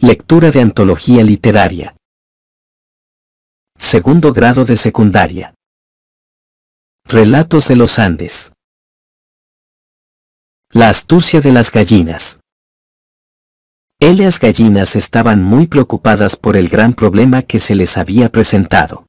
Lectura de antología literaria. Segundo grado de secundaria. Relatos de los Andes. La astucia de las gallinas. Elias gallinas estaban muy preocupadas por el gran problema que se les había presentado.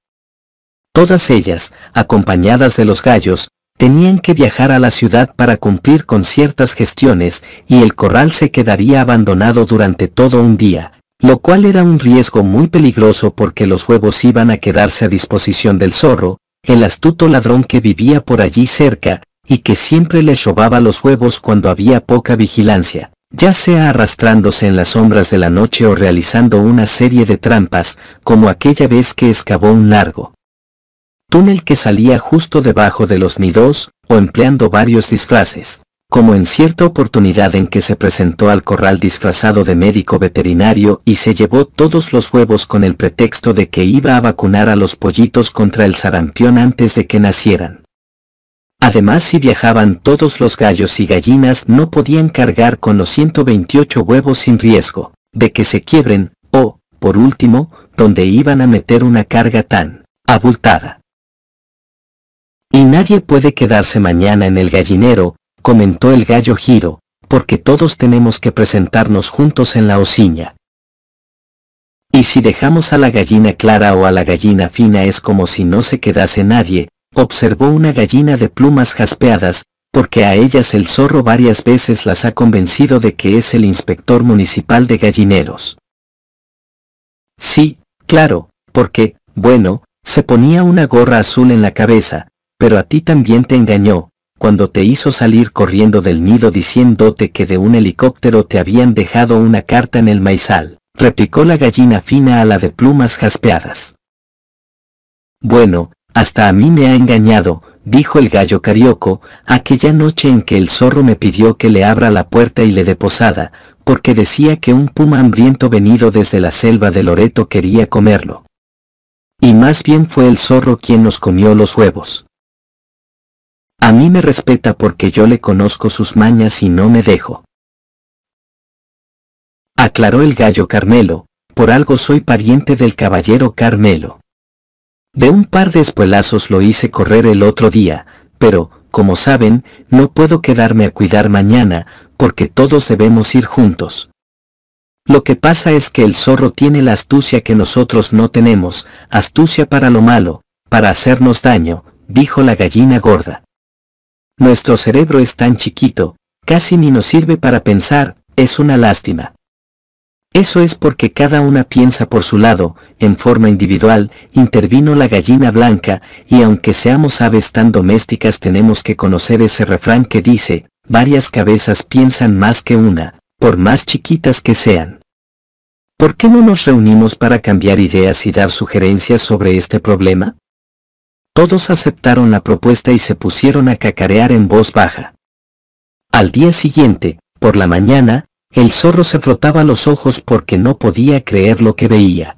Todas ellas, acompañadas de los gallos, tenían que viajar a la ciudad para cumplir con ciertas gestiones y el corral se quedaría abandonado durante todo un día, lo cual era un riesgo muy peligroso porque los huevos iban a quedarse a disposición del zorro, el astuto ladrón que vivía por allí cerca, y que siempre les robaba los huevos cuando había poca vigilancia, ya sea arrastrándose en las sombras de la noche o realizando una serie de trampas, como aquella vez que excavó un largo túnel que salía justo debajo de los nidos, o empleando varios disfraces, como en cierta oportunidad en que se presentó al corral disfrazado de médico veterinario y se llevó todos los huevos con el pretexto de que iba a vacunar a los pollitos contra el sarampión antes de que nacieran. Además si viajaban todos los gallos y gallinas no podían cargar con los 128 huevos sin riesgo, de que se quiebren, o, por último, donde iban a meter una carga tan abultada. Y nadie puede quedarse mañana en el gallinero, comentó el gallo Giro, porque todos tenemos que presentarnos juntos en la osiña. Y si dejamos a la gallina clara o a la gallina fina es como si no se quedase nadie, observó una gallina de plumas jaspeadas, porque a ellas el zorro varias veces las ha convencido de que es el inspector municipal de gallineros. Sí, claro, porque, bueno, se ponía una gorra azul en la cabeza, pero a ti también te engañó, cuando te hizo salir corriendo del nido diciéndote que de un helicóptero te habían dejado una carta en el maizal, replicó la gallina fina a la de plumas jaspeadas. Bueno, hasta a mí me ha engañado, dijo el gallo carioco, aquella noche en que el zorro me pidió que le abra la puerta y le dé posada, porque decía que un puma hambriento venido desde la selva de Loreto quería comerlo. Y más bien fue el zorro quien nos comió los huevos. A mí me respeta porque yo le conozco sus mañas y no me dejo. Aclaró el gallo Carmelo, por algo soy pariente del caballero Carmelo. De un par de espuelazos lo hice correr el otro día, pero, como saben, no puedo quedarme a cuidar mañana, porque todos debemos ir juntos. Lo que pasa es que el zorro tiene la astucia que nosotros no tenemos, astucia para lo malo, para hacernos daño, dijo la gallina gorda. Nuestro cerebro es tan chiquito, casi ni nos sirve para pensar, es una lástima. Eso es porque cada una piensa por su lado, en forma individual, intervino la gallina blanca, y aunque seamos aves tan domésticas tenemos que conocer ese refrán que dice, varias cabezas piensan más que una, por más chiquitas que sean. ¿Por qué no nos reunimos para cambiar ideas y dar sugerencias sobre este problema? Todos aceptaron la propuesta y se pusieron a cacarear en voz baja. Al día siguiente, por la mañana, el zorro se frotaba los ojos porque no podía creer lo que veía.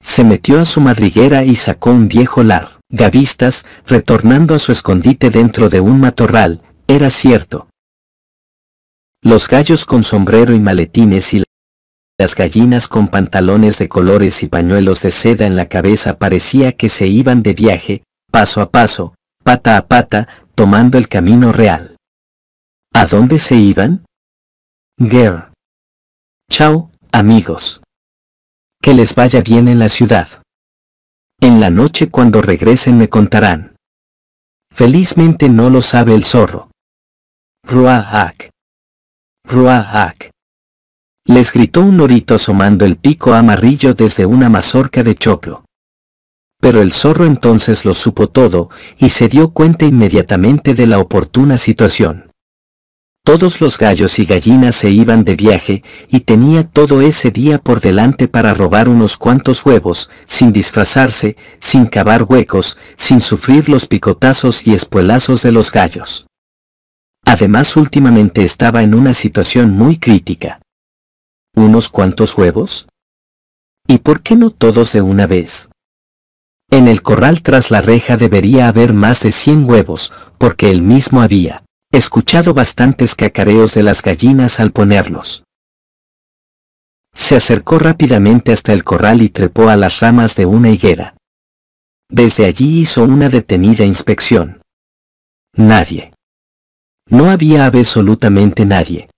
Se metió a su madriguera y sacó un viejo lar. Gavistas, retornando a su escondite dentro de un matorral, era cierto. Los gallos con sombrero y maletines y las gallinas con pantalones de colores y pañuelos de seda en la cabeza parecía que se iban de viaje, paso a paso, pata a pata, tomando el camino real. ¿A dónde se iban? Girl. Chao, amigos. Que les vaya bien en la ciudad. En la noche cuando regresen me contarán. Felizmente no lo sabe el zorro. Ruahak. Ruahak. Les gritó un lorito asomando el pico amarillo desde una mazorca de choplo. Pero el zorro entonces lo supo todo, y se dio cuenta inmediatamente de la oportuna situación. Todos los gallos y gallinas se iban de viaje, y tenía todo ese día por delante para robar unos cuantos huevos, sin disfrazarse, sin cavar huecos, sin sufrir los picotazos y espuelazos de los gallos. Además últimamente estaba en una situación muy crítica. ¿Unos cuantos huevos? ¿Y por qué no todos de una vez? En el corral tras la reja debería haber más de 100 huevos, porque él mismo había escuchado bastantes cacareos de las gallinas al ponerlos. Se acercó rápidamente hasta el corral y trepó a las ramas de una higuera. Desde allí hizo una detenida inspección. Nadie. No había absolutamente nadie,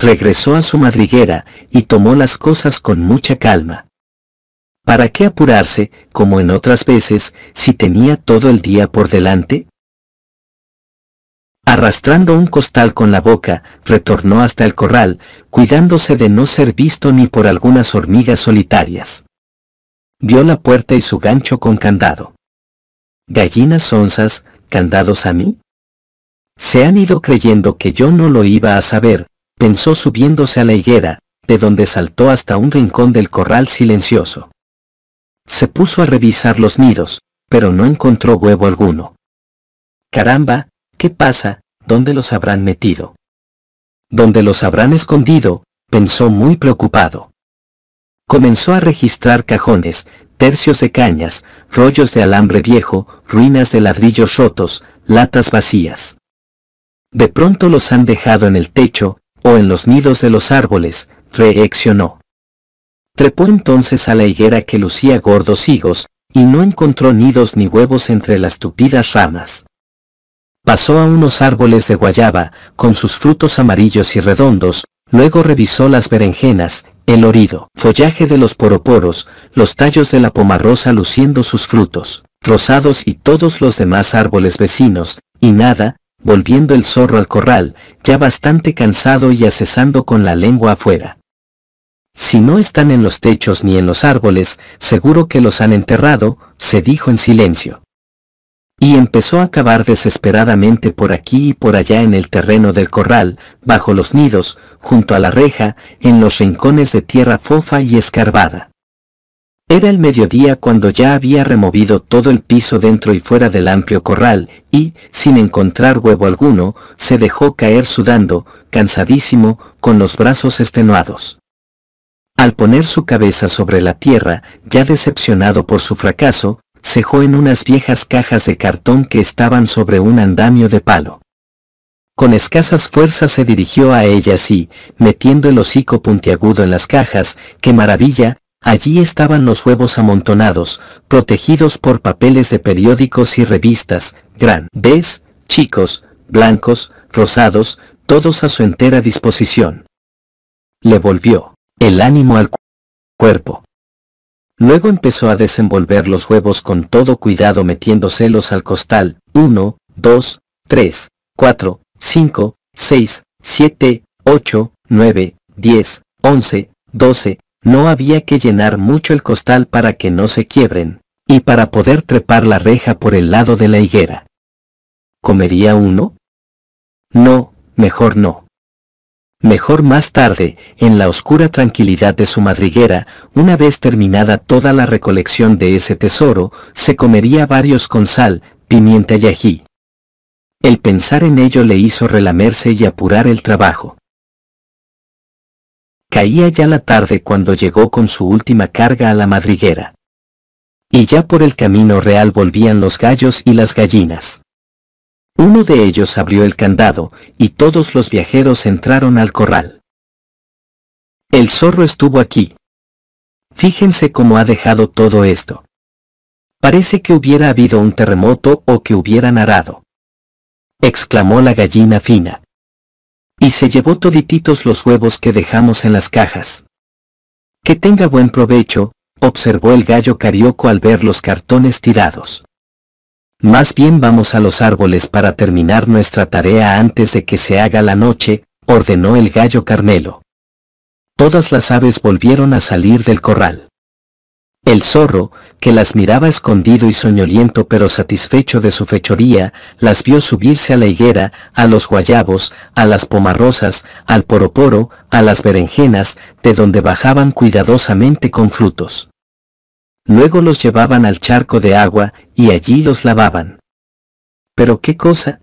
regresó a su madriguera y tomó las cosas con mucha calma. ¿Para qué apurarse, como en otras veces, si tenía todo el día por delante? Arrastrando un costal con la boca, retornó hasta el corral, cuidándose de no ser visto ni por algunas hormigas solitarias. Vio la puerta y su gancho con candado. Gallinas onzas, candados a mí. Se han ido creyendo que yo no lo iba a saber, pensó subiéndose a la higuera, de donde saltó hasta un rincón del corral silencioso. Se puso a revisar los nidos, pero no encontró huevo alguno. Caramba, ¿qué pasa? ¿Dónde los habrán metido? ¿Dónde los habrán escondido? pensó muy preocupado. Comenzó a registrar cajones, tercios de cañas, rollos de alambre viejo, ruinas de ladrillos rotos, latas vacías. De pronto los han dejado en el techo, o en los nidos de los árboles, reaccionó. Trepó entonces a la higuera que lucía gordos higos, y no encontró nidos ni huevos entre las tupidas ramas. Pasó a unos árboles de guayaba, con sus frutos amarillos y redondos, luego revisó las berenjenas, el orido, follaje de los poroporos, los tallos de la pomarrosa luciendo sus frutos, rosados y todos los demás árboles vecinos, y nada, volviendo el zorro al corral, ya bastante cansado y acesando con la lengua afuera. Si no están en los techos ni en los árboles, seguro que los han enterrado, se dijo en silencio. Y empezó a cavar desesperadamente por aquí y por allá en el terreno del corral, bajo los nidos, junto a la reja, en los rincones de tierra fofa y escarbada. Era el mediodía cuando ya había removido todo el piso dentro y fuera del amplio corral, y, sin encontrar huevo alguno, se dejó caer sudando, cansadísimo, con los brazos estenuados. Al poner su cabeza sobre la tierra, ya decepcionado por su fracaso, cejó en unas viejas cajas de cartón que estaban sobre un andamio de palo. Con escasas fuerzas se dirigió a ellas y, metiendo el hocico puntiagudo en las cajas, qué maravilla, Allí estaban los huevos amontonados, protegidos por papeles de periódicos y revistas, grandes, chicos, blancos, rosados, todos a su entera disposición. Le volvió el ánimo al cuerpo. Luego empezó a desenvolver los huevos con todo cuidado metiéndoselos al costal, 1, 2, 3, 4, 5, 6, 7, 8, 9, 10, 11, 12, no había que llenar mucho el costal para que no se quiebren, y para poder trepar la reja por el lado de la higuera. ¿Comería uno? No, mejor no. Mejor más tarde, en la oscura tranquilidad de su madriguera, una vez terminada toda la recolección de ese tesoro, se comería varios con sal, pimienta y ají. El pensar en ello le hizo relamerse y apurar el trabajo. Caía ya la tarde cuando llegó con su última carga a la madriguera. Y ya por el camino real volvían los gallos y las gallinas. Uno de ellos abrió el candado, y todos los viajeros entraron al corral. El zorro estuvo aquí. Fíjense cómo ha dejado todo esto. Parece que hubiera habido un terremoto o que hubieran arado. Exclamó la gallina fina. Y se llevó todititos los huevos que dejamos en las cajas. Que tenga buen provecho, observó el gallo carioco al ver los cartones tirados. Más bien vamos a los árboles para terminar nuestra tarea antes de que se haga la noche, ordenó el gallo Carmelo. Todas las aves volvieron a salir del corral. El zorro, que las miraba escondido y soñoliento pero satisfecho de su fechoría, las vio subirse a la higuera, a los guayabos, a las pomarrosas, al poroporo, a las berenjenas, de donde bajaban cuidadosamente con frutos. Luego los llevaban al charco de agua y allí los lavaban. Pero qué cosa.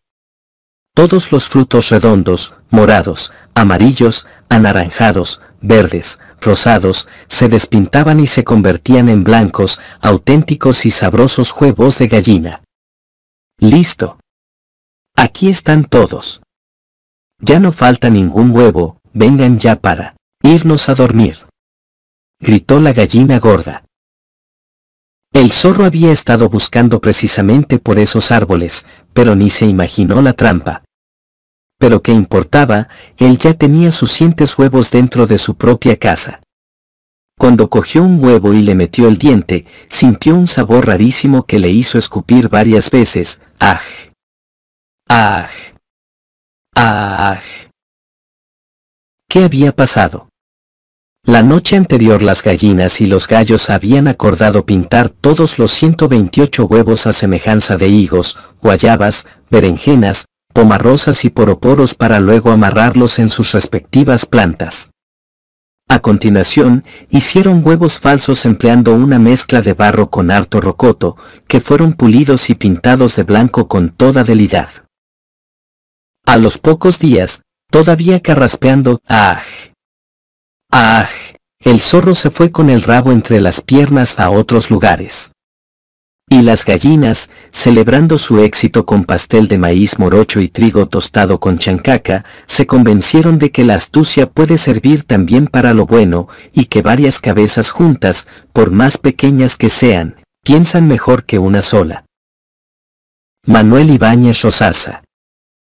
Todos los frutos redondos, morados, amarillos, anaranjados, verdes, rosados, se despintaban y se convertían en blancos, auténticos y sabrosos huevos de gallina. Listo. Aquí están todos. Ya no falta ningún huevo, vengan ya para irnos a dormir. Gritó la gallina gorda. El zorro había estado buscando precisamente por esos árboles, pero ni se imaginó la trampa, pero qué importaba, él ya tenía sus sientes huevos dentro de su propia casa. Cuando cogió un huevo y le metió el diente, sintió un sabor rarísimo que le hizo escupir varias veces. ¡Aj! ¡Aj! ¡Aj! ¿Qué había pasado? La noche anterior las gallinas y los gallos habían acordado pintar todos los 128 huevos a semejanza de higos, guayabas, berenjenas, pomarrosas y poroporos para luego amarrarlos en sus respectivas plantas. A continuación, hicieron huevos falsos empleando una mezcla de barro con harto rocoto, que fueron pulidos y pintados de blanco con toda delidad. A los pocos días, todavía carraspeando, ¡ah! ¡ah! El zorro se fue con el rabo entre las piernas a otros lugares. Y las gallinas, celebrando su éxito con pastel de maíz morocho y trigo tostado con chancaca, se convencieron de que la astucia puede servir también para lo bueno, y que varias cabezas juntas, por más pequeñas que sean, piensan mejor que una sola. Manuel Ibáñez Rosasa